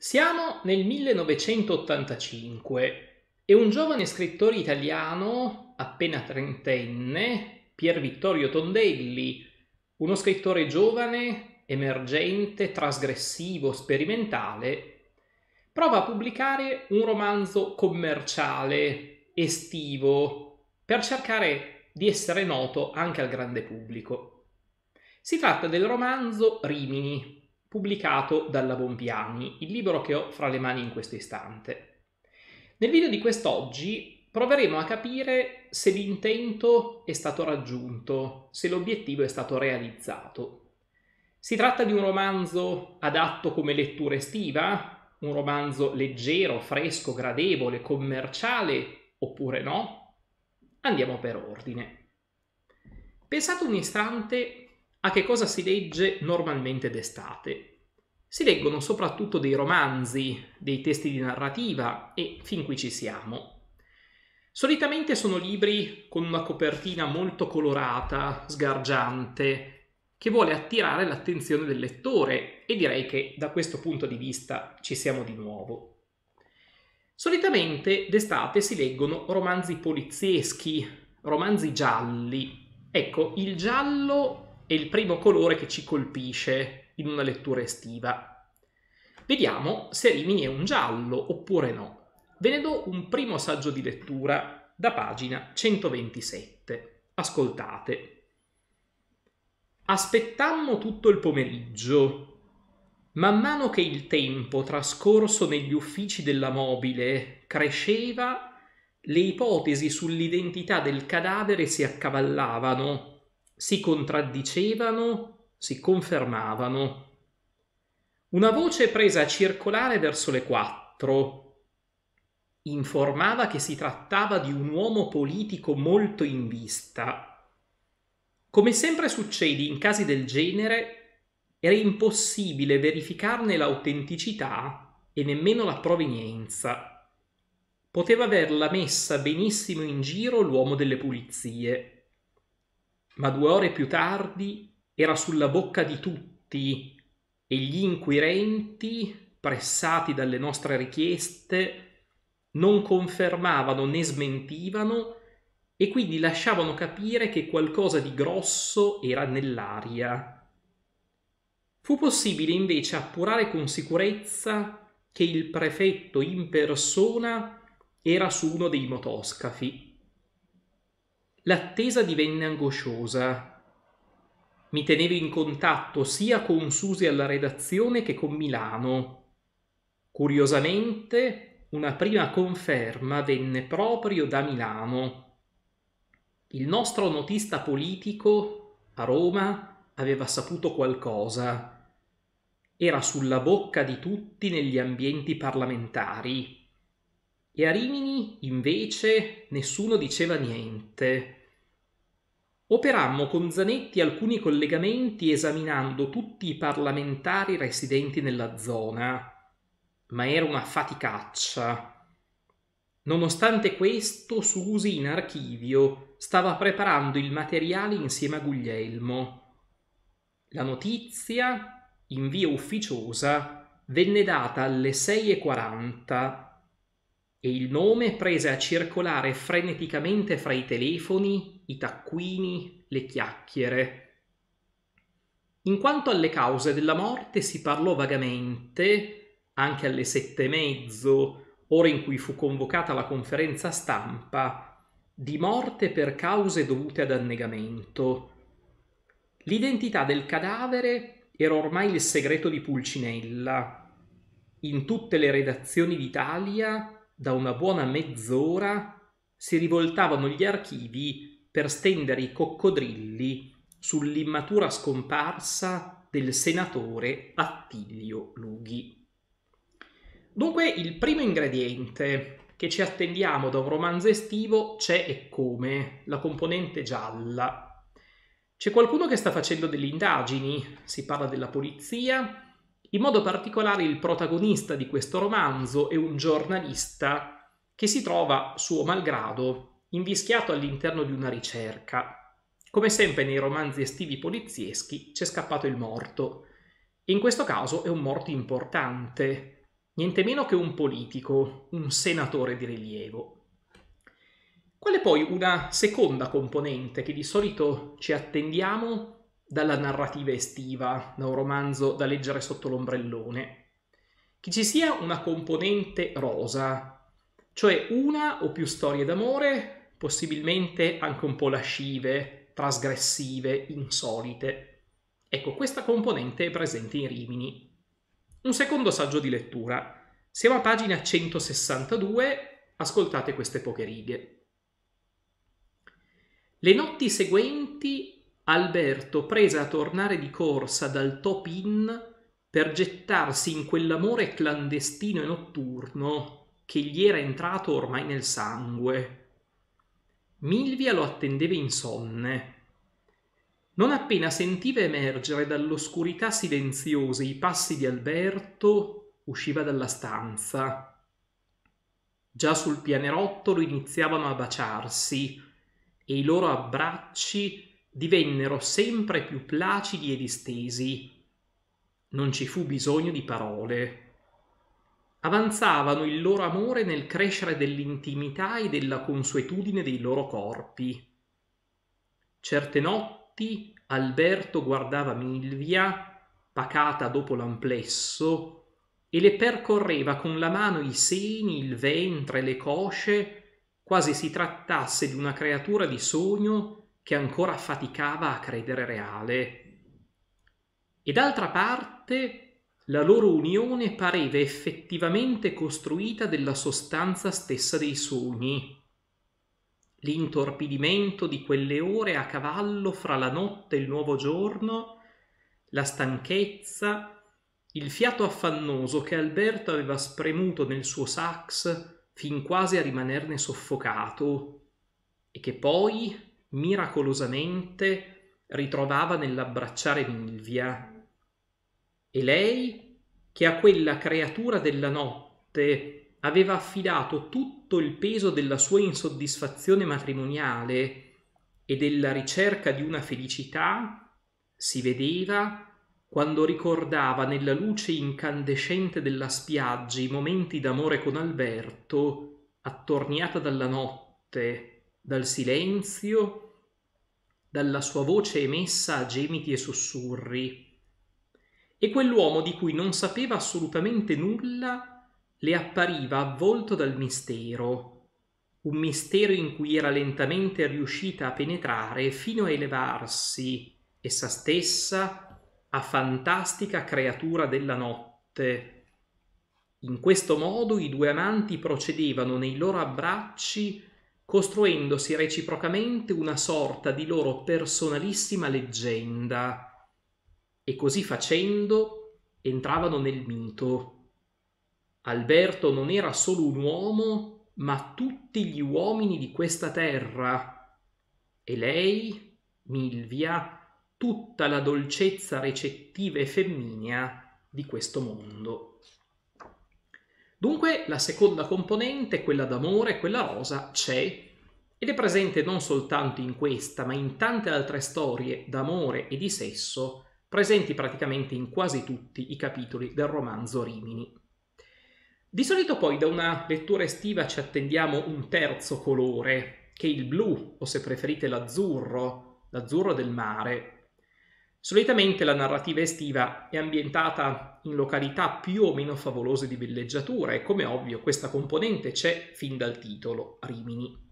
Siamo nel 1985 e un giovane scrittore italiano, appena trentenne, Pier Vittorio Tondelli, uno scrittore giovane, emergente, trasgressivo, sperimentale, prova a pubblicare un romanzo commerciale, estivo, per cercare di essere noto anche al grande pubblico. Si tratta del romanzo Rimini, pubblicato dalla Bompiani, il libro che ho fra le mani in questo istante. Nel video di quest'oggi proveremo a capire se l'intento è stato raggiunto, se l'obiettivo è stato realizzato. Si tratta di un romanzo adatto come lettura estiva, un romanzo leggero, fresco, gradevole, commerciale, oppure no? Andiamo per ordine. Pensate un istante a che cosa si legge normalmente d'estate. Si leggono soprattutto dei romanzi, dei testi di narrativa e fin qui ci siamo. Solitamente sono libri con una copertina molto colorata, sgargiante, che vuole attirare l'attenzione del lettore e direi che da questo punto di vista ci siamo di nuovo. Solitamente d'estate si leggono romanzi polizieschi, romanzi gialli. Ecco, il giallo è il primo colore che ci colpisce in una lettura estiva. Vediamo se Rimini è un giallo oppure no. Ve ne do un primo saggio di lettura da pagina 127. Ascoltate. Aspettammo tutto il pomeriggio. Man mano che il tempo trascorso negli uffici della mobile cresceva, le ipotesi sull'identità del cadavere si accavallavano si contraddicevano, si confermavano. Una voce presa a circolare verso le quattro informava che si trattava di un uomo politico molto in vista. Come sempre succede in casi del genere, era impossibile verificarne l'autenticità e nemmeno la provenienza. Poteva averla messa benissimo in giro l'uomo delle pulizie ma due ore più tardi era sulla bocca di tutti e gli inquirenti, pressati dalle nostre richieste, non confermavano né smentivano e quindi lasciavano capire che qualcosa di grosso era nell'aria. Fu possibile invece appurare con sicurezza che il prefetto in persona era su uno dei motoscafi L'attesa divenne angosciosa. Mi tenevo in contatto sia con Susi alla redazione che con Milano. Curiosamente, una prima conferma venne proprio da Milano. Il nostro notista politico a Roma aveva saputo qualcosa. Era sulla bocca di tutti negli ambienti parlamentari. E a Rimini, invece, nessuno diceva niente. Operammo con Zanetti alcuni collegamenti esaminando tutti i parlamentari residenti nella zona, ma era una faticaccia. Nonostante questo, Susi in archivio stava preparando il materiale insieme a Guglielmo. La notizia, in via ufficiosa, venne data alle 6.40 e il nome prese a circolare freneticamente fra i telefoni i taccuini, le chiacchiere. In quanto alle cause della morte si parlò vagamente, anche alle sette e mezzo, ora in cui fu convocata la conferenza stampa, di morte per cause dovute ad annegamento. L'identità del cadavere era ormai il segreto di Pulcinella. In tutte le redazioni d'Italia, da una buona mezz'ora, si rivoltavano gli archivi per stendere i coccodrilli sull'immatura scomparsa del senatore Attilio Lughi. Dunque il primo ingrediente che ci attendiamo da un romanzo estivo c'è e come, la componente gialla. C'è qualcuno che sta facendo delle indagini, si parla della polizia, in modo particolare il protagonista di questo romanzo è un giornalista che si trova, suo malgrado, invischiato all'interno di una ricerca. Come sempre nei romanzi estivi polizieschi c'è scappato il morto. E in questo caso è un morto importante, niente meno che un politico, un senatore di rilievo. Qual è poi una seconda componente che di solito ci attendiamo dalla narrativa estiva, da un romanzo da leggere sotto l'ombrellone? Che ci sia una componente rosa, cioè una o più storie d'amore possibilmente anche un po' lascive, trasgressive, insolite. Ecco, questa componente è presente in Rimini. Un secondo saggio di lettura. Siamo a pagina 162, ascoltate queste poche righe. Le notti seguenti Alberto prese a tornare di corsa dal top in per gettarsi in quell'amore clandestino e notturno che gli era entrato ormai nel sangue Milvia lo attendeva insonne. Non appena sentiva emergere dall'oscurità silenziosa i passi di Alberto, usciva dalla stanza. Già sul pianerottolo iniziavano a baciarsi e i loro abbracci divennero sempre più placidi e distesi. Non ci fu bisogno di parole avanzavano il loro amore nel crescere dell'intimità e della consuetudine dei loro corpi. Certe notti Alberto guardava Milvia, pacata dopo l'amplesso, e le percorreva con la mano i seni, il ventre, le cosce, quasi si trattasse di una creatura di sogno che ancora faticava a credere reale. E d'altra parte la loro unione pareva effettivamente costruita della sostanza stessa dei sogni. L'intorpidimento di quelle ore a cavallo fra la notte e il nuovo giorno, la stanchezza, il fiato affannoso che Alberto aveva spremuto nel suo sax fin quasi a rimanerne soffocato e che poi, miracolosamente, ritrovava nell'abbracciare Milvia e lei, che a quella creatura della notte aveva affidato tutto il peso della sua insoddisfazione matrimoniale e della ricerca di una felicità, si vedeva quando ricordava nella luce incandescente della spiaggia i momenti d'amore con Alberto, attorniata dalla notte, dal silenzio, dalla sua voce emessa a gemiti e sussurri e quell'uomo di cui non sapeva assolutamente nulla le appariva avvolto dal mistero, un mistero in cui era lentamente riuscita a penetrare fino a elevarsi, essa stessa, a fantastica creatura della notte. In questo modo i due amanti procedevano nei loro abbracci costruendosi reciprocamente una sorta di loro personalissima leggenda e così facendo entravano nel mito. Alberto non era solo un uomo, ma tutti gli uomini di questa terra. E lei, Milvia, tutta la dolcezza recettiva e femminea di questo mondo. Dunque la seconda componente, quella d'amore, quella rosa, c'è ed è presente non soltanto in questa, ma in tante altre storie d'amore e di sesso presenti praticamente in quasi tutti i capitoli del romanzo Rimini. Di solito poi da una lettura estiva ci attendiamo un terzo colore, che è il blu, o se preferite l'azzurro, l'azzurro del mare. Solitamente la narrativa estiva è ambientata in località più o meno favolose di villeggiatura e come ovvio questa componente c'è fin dal titolo, Rimini.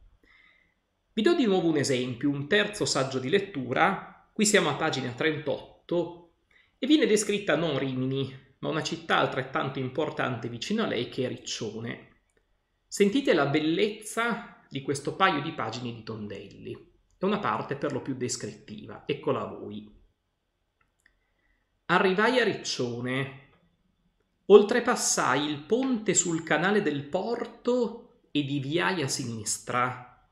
Vi do di nuovo un esempio, un terzo saggio di lettura, qui siamo a pagina 38, 18 e viene descritta non Rimini, ma una città altrettanto importante vicino a lei che è Riccione. Sentite la bellezza di questo paio di pagine di Tondelli. È una parte per lo più descrittiva, eccola a voi. Arrivai a Riccione, oltrepassai il ponte sul canale del porto e diviai a sinistra.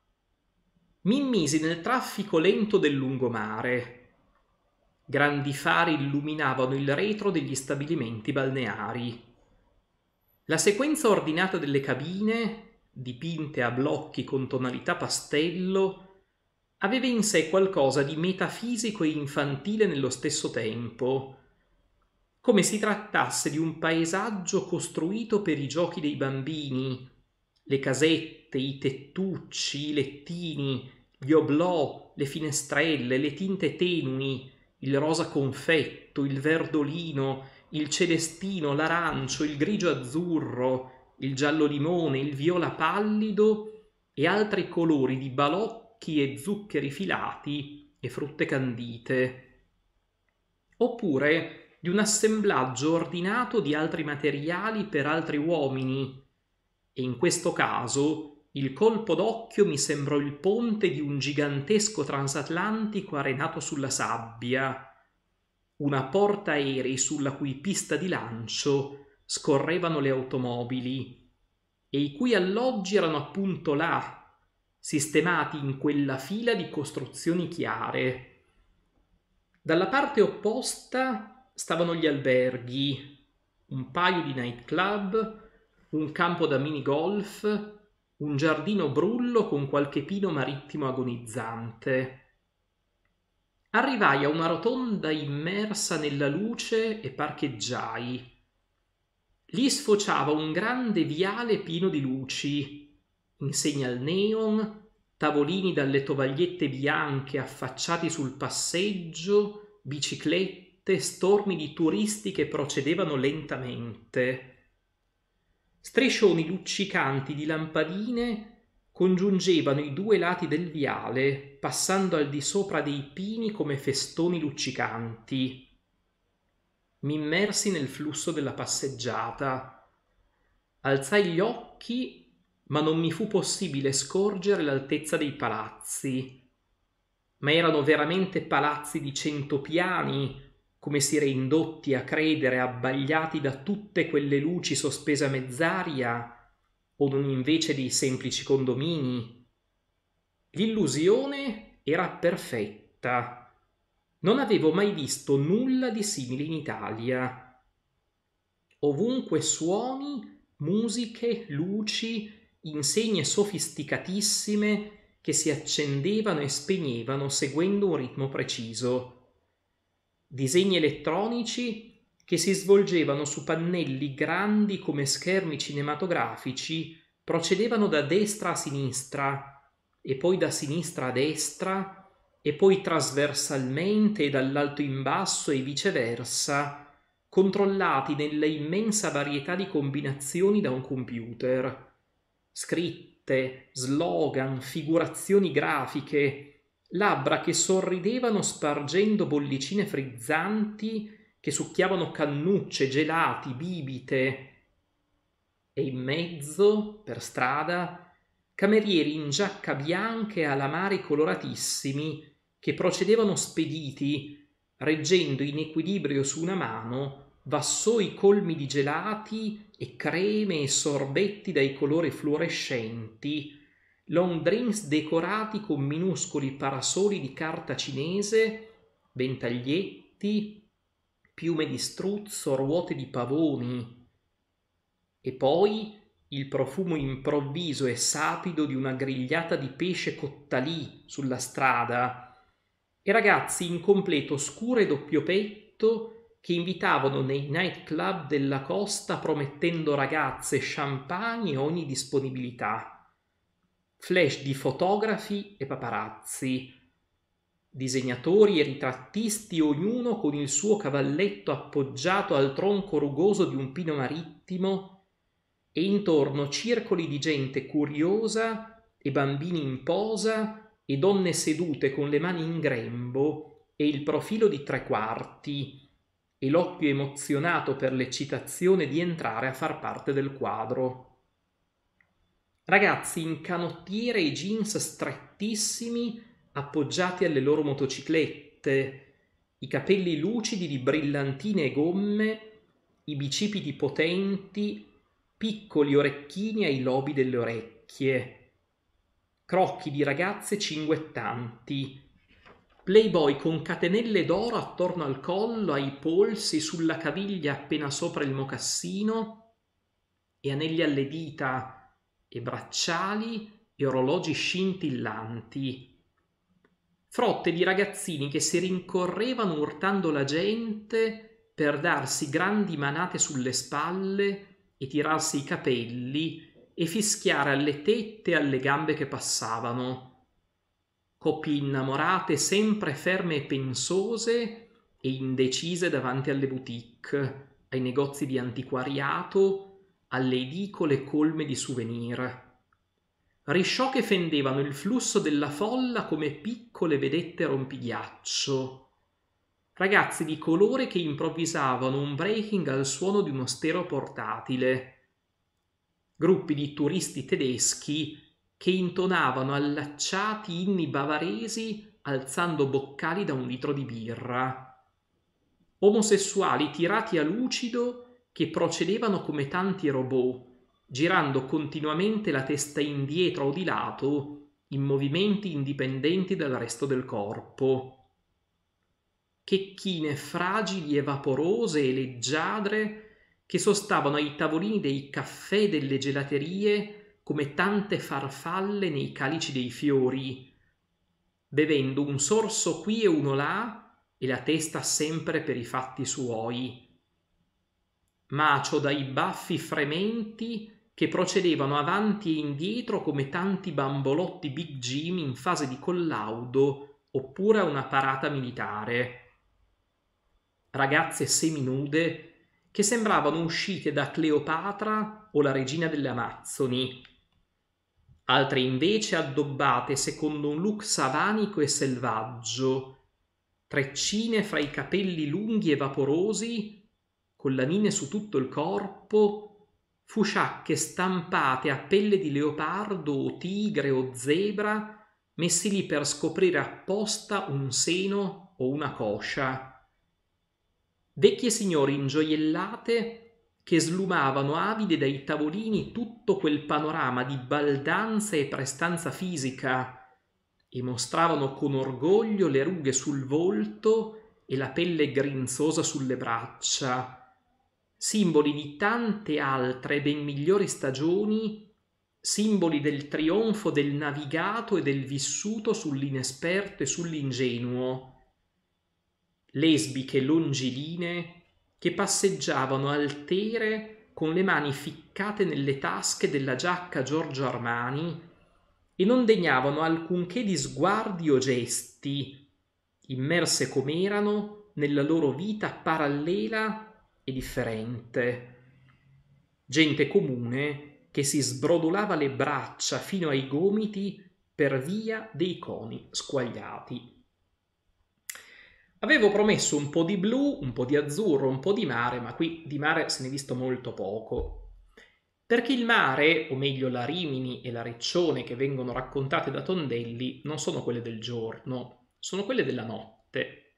Mi immisi nel traffico lento del lungomare, Grandi fari illuminavano il retro degli stabilimenti balneari. La sequenza ordinata delle cabine, dipinte a blocchi con tonalità pastello, aveva in sé qualcosa di metafisico e infantile nello stesso tempo, come si trattasse di un paesaggio costruito per i giochi dei bambini, le casette, i tettucci, i lettini, gli oblò, le finestrelle, le tinte tenui, il rosa confetto, il verdolino, il celestino, l'arancio, il grigio azzurro, il giallo limone, il viola pallido e altri colori di balocchi e zuccheri filati e frutte candite. Oppure di un assemblaggio ordinato di altri materiali per altri uomini, e in questo caso il colpo d'occhio mi sembrò il ponte di un gigantesco transatlantico arenato sulla sabbia, una porta aerei sulla cui pista di lancio scorrevano le automobili e i cui alloggi erano appunto là, sistemati in quella fila di costruzioni chiare. Dalla parte opposta stavano gli alberghi, un paio di nightclub, un campo da mini golf un giardino brullo con qualche pino marittimo agonizzante. Arrivai a una rotonda immersa nella luce e parcheggiai. Lì sfociava un grande viale pieno di luci, insegne al neon, tavolini dalle tovagliette bianche affacciati sul passeggio, biciclette, stormi di turisti che procedevano lentamente. Striscioni luccicanti di lampadine congiungevano i due lati del viale, passando al di sopra dei pini come festoni luccicanti. Mi immersi nel flusso della passeggiata. Alzai gli occhi, ma non mi fu possibile scorgere l'altezza dei palazzi. Ma erano veramente palazzi di cento piani come si era indotti a credere abbagliati da tutte quelle luci sospese a mezz'aria o non invece dei semplici condomini l'illusione era perfetta non avevo mai visto nulla di simile in Italia ovunque suoni musiche luci insegne sofisticatissime che si accendevano e spegnevano seguendo un ritmo preciso disegni elettronici che si svolgevano su pannelli grandi come schermi cinematografici, procedevano da destra a sinistra e poi da sinistra a destra e poi trasversalmente e dall'alto in basso e viceversa, controllati nella immensa varietà di combinazioni da un computer. Scritte, slogan, figurazioni grafiche, labbra che sorridevano spargendo bollicine frizzanti che succhiavano cannucce, gelati, bibite. E in mezzo, per strada, camerieri in giacca bianca e alamari coloratissimi che procedevano spediti, reggendo in equilibrio su una mano vassoi colmi di gelati e creme e sorbetti dai colori fluorescenti long drinks decorati con minuscoli parasoli di carta cinese, ventaglietti, piume di struzzo, ruote di pavoni. E poi il profumo improvviso e sapido di una grigliata di pesce cottalì sulla strada, e ragazzi in completo scuro e doppio petto che invitavano nei night club della costa promettendo ragazze, champagne e ogni disponibilità flash di fotografi e paparazzi, disegnatori e ritrattisti, ognuno con il suo cavalletto appoggiato al tronco rugoso di un pino marittimo, e intorno circoli di gente curiosa e bambini in posa e donne sedute con le mani in grembo e il profilo di tre quarti e l'occhio emozionato per l'eccitazione di entrare a far parte del quadro. Ragazzi in canottiere e jeans strettissimi appoggiati alle loro motociclette, i capelli lucidi di brillantine e gomme, i bicipiti potenti, piccoli orecchini ai lobi delle orecchie, crocchi di ragazze cinguettanti, playboy con catenelle d'oro attorno al collo, ai polsi, sulla caviglia appena sopra il mocassino e anelli alle dita e bracciali e orologi scintillanti. Frotte di ragazzini che si rincorrevano urtando la gente per darsi grandi manate sulle spalle e tirarsi i capelli e fischiare alle tette e alle gambe che passavano. Coppie innamorate sempre ferme e pensose e indecise davanti alle boutique, ai negozi di antiquariato alle edicole colme di souvenir. Risciò che fendevano il flusso della folla come piccole vedette rompighiaccio. Ragazzi di colore che improvvisavano un breaking al suono di uno stero portatile. Gruppi di turisti tedeschi che intonavano allacciati inni bavaresi alzando boccali da un litro di birra. Omosessuali tirati a lucido che procedevano come tanti robot, girando continuamente la testa indietro o di lato in movimenti indipendenti dal resto del corpo. Checchine fragili e vaporose e leggiadre che sostavano ai tavolini dei caffè e delle gelaterie come tante farfalle nei calici dei fiori, bevendo un sorso qui e uno là e la testa sempre per i fatti suoi macio dai baffi frementi che procedevano avanti e indietro come tanti bambolotti Big Jim in fase di collaudo oppure a una parata militare. Ragazze seminude che sembravano uscite da Cleopatra o la regina delle Amazzoni. Altre invece addobbate secondo un look savanico e selvaggio, treccine fra i capelli lunghi e vaporosi collanine su tutto il corpo, fusciacche stampate a pelle di leopardo o tigre o zebra, messi lì per scoprire apposta un seno o una coscia. Vecchie signore ingioiellate che slumavano avide dai tavolini tutto quel panorama di baldanza e prestanza fisica e mostravano con orgoglio le rughe sul volto e la pelle grinzosa sulle braccia, simboli di tante altre ben migliori stagioni, simboli del trionfo del navigato e del vissuto sull'inesperto e sull'ingenuo, lesbiche longiline che passeggiavano altere con le mani ficcate nelle tasche della giacca Giorgio Armani e non degnavano alcunché di sguardi o gesti, immerse com'erano nella loro vita parallela e differente. Gente comune che si sbrodolava le braccia fino ai gomiti per via dei coni squagliati. Avevo promesso un po' di blu, un po' di azzurro, un po' di mare, ma qui di mare se ne è visto molto poco. Perché il mare, o meglio la Rimini e la Riccione che vengono raccontate da Tondelli, non sono quelle del giorno, sono quelle della notte.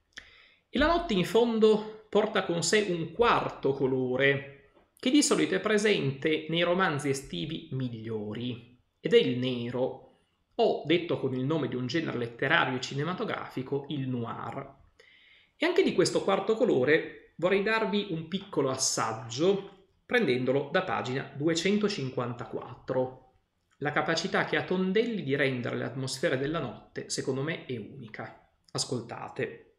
E la notte in fondo porta con sé un quarto colore, che di solito è presente nei romanzi estivi migliori, ed è il nero, o detto con il nome di un genere letterario e cinematografico, il noir. E anche di questo quarto colore vorrei darvi un piccolo assaggio prendendolo da pagina 254. La capacità che ha Tondelli di rendere le atmosfere della notte, secondo me, è unica. Ascoltate.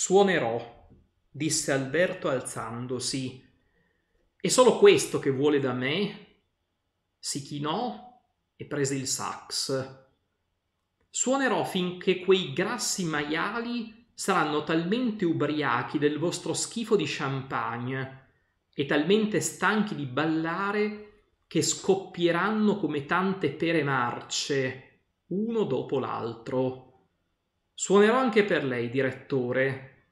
Suonerò, disse Alberto alzandosi. È solo questo che vuole da me? Si chinò e prese il sax. Suonerò finché quei grassi maiali saranno talmente ubriachi del vostro schifo di champagne e talmente stanchi di ballare che scoppieranno come tante pere marce, uno dopo l'altro. Suonerò anche per lei, direttore,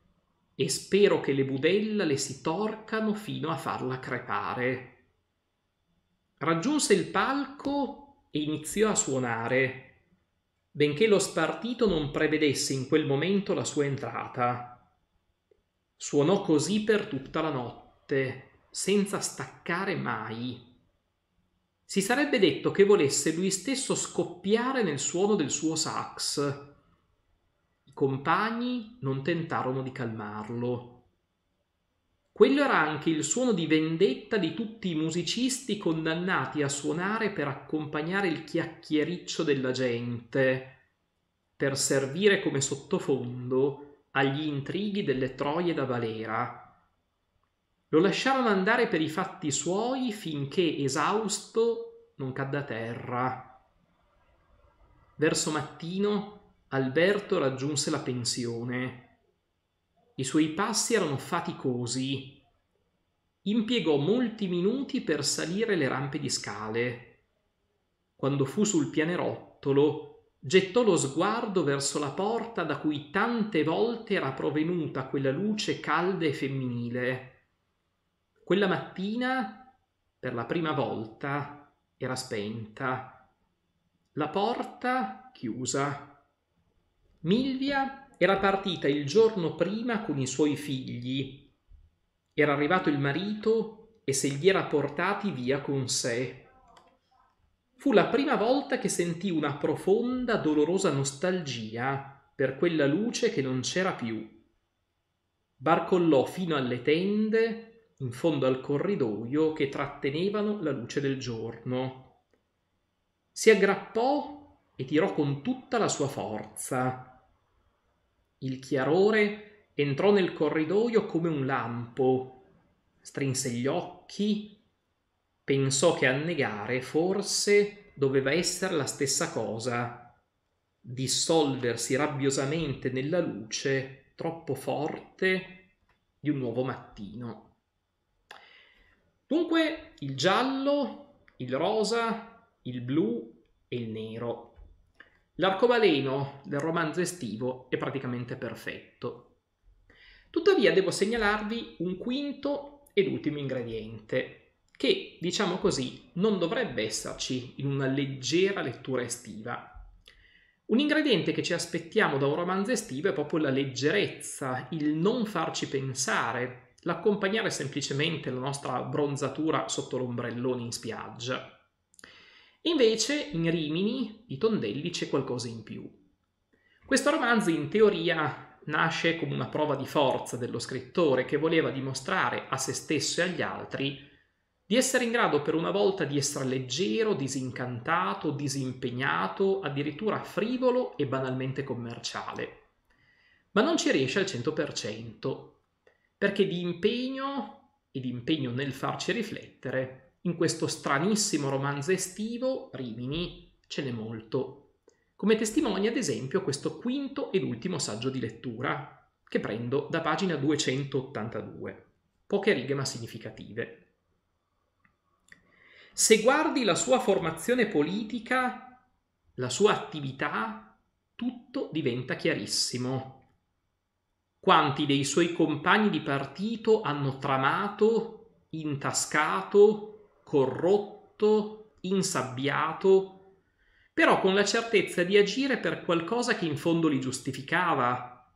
e spero che le budella le si torcano fino a farla crepare. Raggiunse il palco e iniziò a suonare, benché lo spartito non prevedesse in quel momento la sua entrata. Suonò così per tutta la notte, senza staccare mai. Si sarebbe detto che volesse lui stesso scoppiare nel suono del suo sax compagni non tentarono di calmarlo. Quello era anche il suono di vendetta di tutti i musicisti condannati a suonare per accompagnare il chiacchiericcio della gente, per servire come sottofondo agli intrighi delle troie da Valera. Lo lasciarono andare per i fatti suoi finché, esausto, non cadde a terra. Verso mattino Alberto raggiunse la pensione. I suoi passi erano faticosi. Impiegò molti minuti per salire le rampe di scale. Quando fu sul pianerottolo, gettò lo sguardo verso la porta da cui tante volte era provenuta quella luce calda e femminile. Quella mattina, per la prima volta, era spenta. La porta chiusa. Milvia era partita il giorno prima con i suoi figli. Era arrivato il marito e se li era portati via con sé. Fu la prima volta che sentì una profonda, dolorosa nostalgia per quella luce che non c'era più. Barcollò fino alle tende, in fondo al corridoio, che trattenevano la luce del giorno. Si aggrappò e tirò con tutta la sua forza. Il chiarore entrò nel corridoio come un lampo, strinse gli occhi, pensò che annegare forse doveva essere la stessa cosa, dissolversi rabbiosamente nella luce troppo forte di un nuovo mattino. Dunque il giallo, il rosa, il blu e il nero L'arcobaleno del romanzo estivo è praticamente perfetto. Tuttavia devo segnalarvi un quinto ed ultimo ingrediente, che, diciamo così, non dovrebbe esserci in una leggera lettura estiva. Un ingrediente che ci aspettiamo da un romanzo estivo è proprio la leggerezza, il non farci pensare, l'accompagnare semplicemente la nostra bronzatura sotto l'ombrellone in spiaggia. Invece in Rimini di Tondelli c'è qualcosa in più. Questo romanzo in teoria nasce come una prova di forza dello scrittore che voleva dimostrare a se stesso e agli altri di essere in grado per una volta di essere leggero, disincantato, disimpegnato, addirittura frivolo e banalmente commerciale. Ma non ci riesce al 100%, perché di impegno e di impegno nel farci riflettere in questo stranissimo romanzo estivo, Rimini ce n'è molto. Come testimonia, ad esempio, questo quinto ed ultimo saggio di lettura, che prendo da pagina 282. Poche righe ma significative. Se guardi la sua formazione politica, la sua attività, tutto diventa chiarissimo. Quanti dei suoi compagni di partito hanno tramato, intascato, corrotto, insabbiato, però con la certezza di agire per qualcosa che in fondo li giustificava.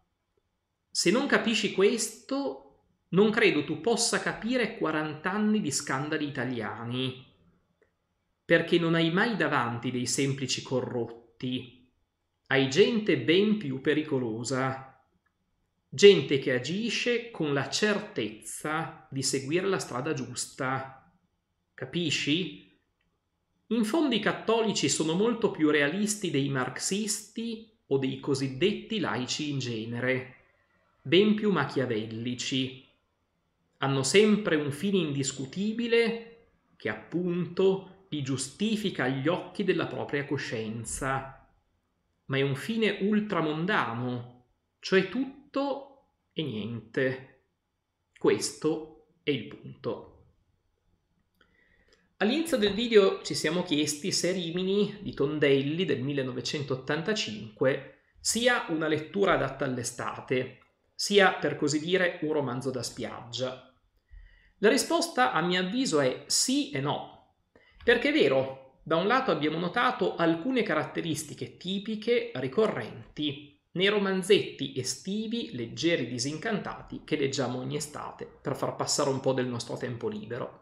Se non capisci questo, non credo tu possa capire 40 anni di scandali italiani, perché non hai mai davanti dei semplici corrotti, hai gente ben più pericolosa gente che agisce con la certezza di seguire la strada giusta. Capisci? In fondo i cattolici sono molto più realisti dei marxisti o dei cosiddetti laici in genere, ben più machiavellici. Hanno sempre un fine indiscutibile che appunto li giustifica agli occhi della propria coscienza, ma è un fine ultramondano, cioè tutto e niente. Questo è il punto. All'inizio del video ci siamo chiesti se Rimini di Tondelli del 1985 sia una lettura adatta all'estate, sia per così dire un romanzo da spiaggia. La risposta a mio avviso è sì e no, perché è vero, da un lato abbiamo notato alcune caratteristiche tipiche ricorrenti nei romanzetti estivi leggeri disincantati che leggiamo ogni estate per far passare un po' del nostro tempo libero.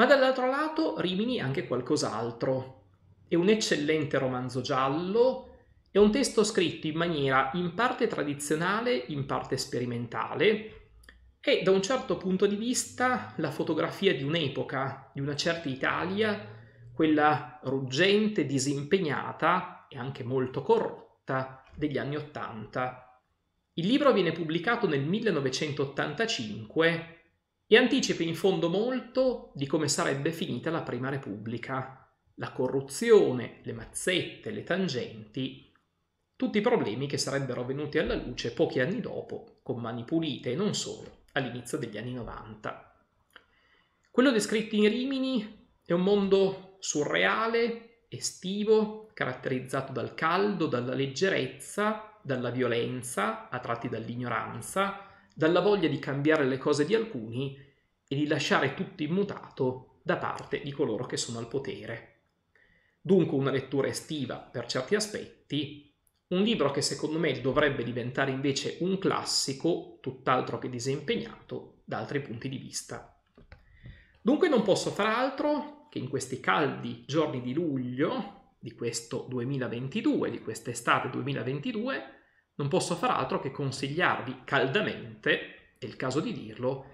Ma dall'altro lato Rimini è anche qualcos'altro. È un eccellente romanzo giallo, è un testo scritto in maniera in parte tradizionale, in parte sperimentale e da un certo punto di vista la fotografia di un'epoca, di una certa Italia, quella ruggente, disimpegnata e anche molto corrotta degli anni Ottanta. Il libro viene pubblicato nel 1985 e anticipi in fondo molto di come sarebbe finita la Prima Repubblica, la corruzione, le mazzette, le tangenti, tutti i problemi che sarebbero venuti alla luce pochi anni dopo, con mani pulite e non solo, all'inizio degli anni 90. Quello descritto in Rimini è un mondo surreale, estivo, caratterizzato dal caldo, dalla leggerezza, dalla violenza, a tratti dall'ignoranza, dalla voglia di cambiare le cose di alcuni e di lasciare tutto immutato da parte di coloro che sono al potere. Dunque una lettura estiva per certi aspetti, un libro che secondo me dovrebbe diventare invece un classico, tutt'altro che disimpegnato, da altri punti di vista. Dunque non posso far altro che in questi caldi giorni di luglio di questo 2022, di quest'estate 2022, non posso far altro che consigliarvi caldamente, è il caso di dirlo,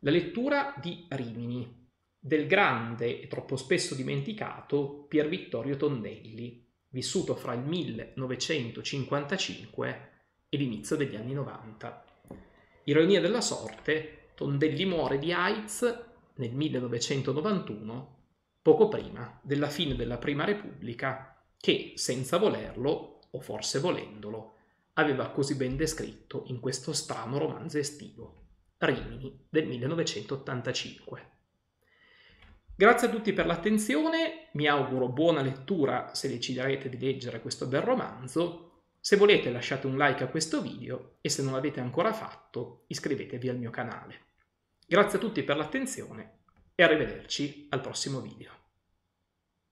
la lettura di Rimini, del grande e troppo spesso dimenticato Pier Vittorio Tondelli, vissuto fra il 1955 e l'inizio degli anni 90. Ironia della sorte, Tondelli muore di AIDS nel 1991, poco prima della fine della Prima Repubblica, che, senza volerlo, o forse volendolo, aveva così ben descritto in questo strano romanzo estivo, Rimini del 1985. Grazie a tutti per l'attenzione, mi auguro buona lettura se deciderete di leggere questo bel romanzo. Se volete lasciate un like a questo video e se non l'avete ancora fatto iscrivetevi al mio canale. Grazie a tutti per l'attenzione e arrivederci al prossimo video.